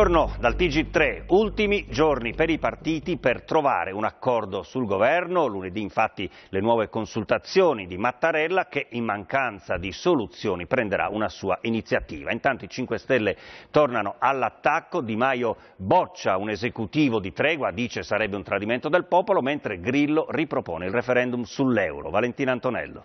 Buongiorno dal TG3, ultimi giorni per i partiti per trovare un accordo sul governo, lunedì infatti le nuove consultazioni di Mattarella che in mancanza di soluzioni prenderà una sua iniziativa. Intanto i 5 Stelle tornano all'attacco, Di Maio boccia un esecutivo di tregua, dice sarebbe un tradimento del popolo, mentre Grillo ripropone il referendum sull'euro. Valentina Antonello.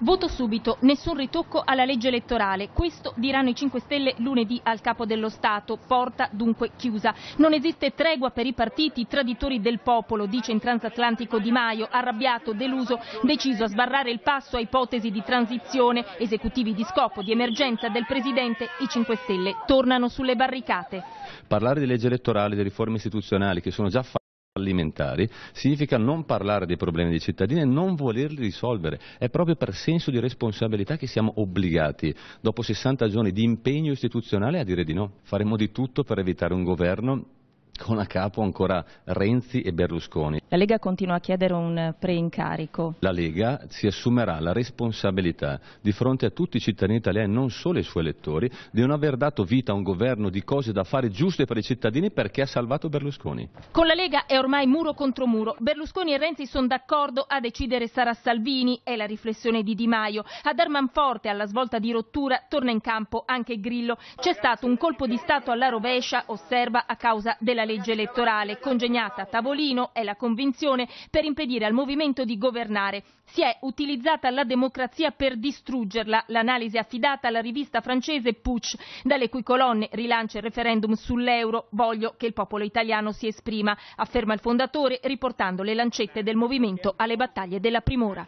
Voto subito, nessun ritocco alla legge elettorale. Questo diranno i 5 Stelle lunedì al capo dello Stato. Porta dunque chiusa. Non esiste tregua per i partiti, traditori del popolo, dice in transatlantico Di Maio, arrabbiato, deluso, deciso a sbarrare il passo a ipotesi di transizione, esecutivi di scopo, di emergenza del Presidente. I 5 Stelle tornano sulle barricate. Parlare di legge elettorale, di riforme istituzionali che sono già fatte alimentari significa non parlare dei problemi dei cittadini e non volerli risolvere. È proprio per senso di responsabilità che siamo obbligati, dopo 60 giorni di impegno istituzionale, a dire di no. Faremo di tutto per evitare un governo con a capo ancora Renzi e Berlusconi. La Lega continua a chiedere un preincarico. La Lega si assumerà la responsabilità di fronte a tutti i cittadini italiani, non solo i suoi elettori, di non aver dato vita a un governo di cose da fare giuste per i cittadini perché ha salvato Berlusconi. Con la Lega è ormai muro contro muro. Berlusconi e Renzi sono d'accordo, a decidere sarà Salvini, è la riflessione di Di Maio. Ad Armanforte, alla svolta di rottura, torna in campo anche Grillo. C'è stato un colpo di Stato alla rovescia, osserva, a causa della legge elettorale congegnata a tavolino è la convinzione per impedire al movimento di governare. Si è utilizzata la democrazia per distruggerla, l'analisi affidata alla rivista francese Pucci, dalle cui colonne rilancia il referendum sull'euro, voglio che il popolo italiano si esprima, afferma il fondatore riportando le lancette del movimento alle battaglie della primora.